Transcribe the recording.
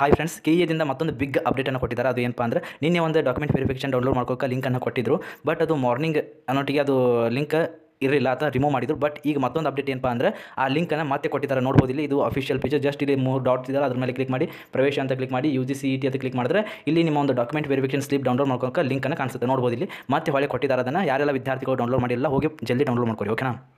hi friends ಕೆ ಮತ್ತೊಂದು big ಅಪ್ಡೇಟನ್ನು ಕೊಟ್ಟಿದ್ದಾರೆ ಅದು ಏನಪ್ಪ ಅಂದರೆ ನಿನ್ನೆ ಒಂದು ಡಾಕ್ಯುಮೆಂಟ್ ವೆರಿಫಿಕೇಷನ್ ಡೌನ್ಲೋಡ್ ಮಾಡ್ಕೋಕೆ ಲಿಂಕನ್ನು ಕೊಟ್ಟಿದ್ದರು ಬಟ್ ಅದು ಮಾರ್ನಿಂಗ್ ಅನ್ನೋಟಿಗೆ ಅದು ಲಿಂಕ್ ಇರಲಿಲ್ಲ ಅಥವಾ ರಿಮೂವ್ ಮಾಡಿದ್ರು ಬಟ್ ಈಗ ಮತ್ತೊಂದು ಅಪ್ಡೇಟ್ ಏನಪ್ಪ ಅಂದರೆ ಆ ಲಿಂಕನ್ನು ಮತ್ತೆ ಕೊಟ್ಟಿದ್ದಾರೆ ನೋಡ್ಬೋದು ಇಲ್ಲಿ ಇದು ಅಫಿಷಿಯಲ್ ಪೇಜ್ ಜಸ್ಟ್ ಇಲ್ಲಿ ಮೂರು ಡಾಟ್ಸ್ ಇದ್ದಾರೆ ಅದ್ರ ಮೇಲೆ ಕ್ಲಿಕ್ ಮಾಡಿ ಪ್ರವೇಶ ಅಂತ ಕ್ಲಿಕ್ ಮಾಡಿ U G C E T ಅಂತ ಕ್ಲಿಕ್ ಮಾಡಿದ್ರೆ ಇಲ್ಲಿ ನಿಮ್ಮ ಒಂದು ಡಾಕ್ಯುಮೆಂಟ್ ವೆರಿಫಿಕೇಷನ್ ಸ್ಲಿಪ್ ಡೌನ್ಲೋಡ್ ಮಾಡ್ಕೊಂಡು ಲಿಂಕನ್ನು ಕಾಣಿಸುತ್ತೆ ನೋಡ್ಬೋದು ಇಲ್ಲಿ ಮತ್ತೆ ಹೊಳೆ ಕೊಟ್ಟಿದ್ದಾರೆ ಅದನ್ನು ಯಾರೆಲ್ಲ ವಿದ್ಯಾರ್ಥಿಗಳು ಡೌನ್ಲೋಡ್ ಮಾಡಿಲ್ಲ ಹೋಗಿ ಜಲ್ದಿ ಡೌನ್ಲೋಡ್ ಮಾಡ್ಕೊಳ್ಳಿ ಓಕೆನಾ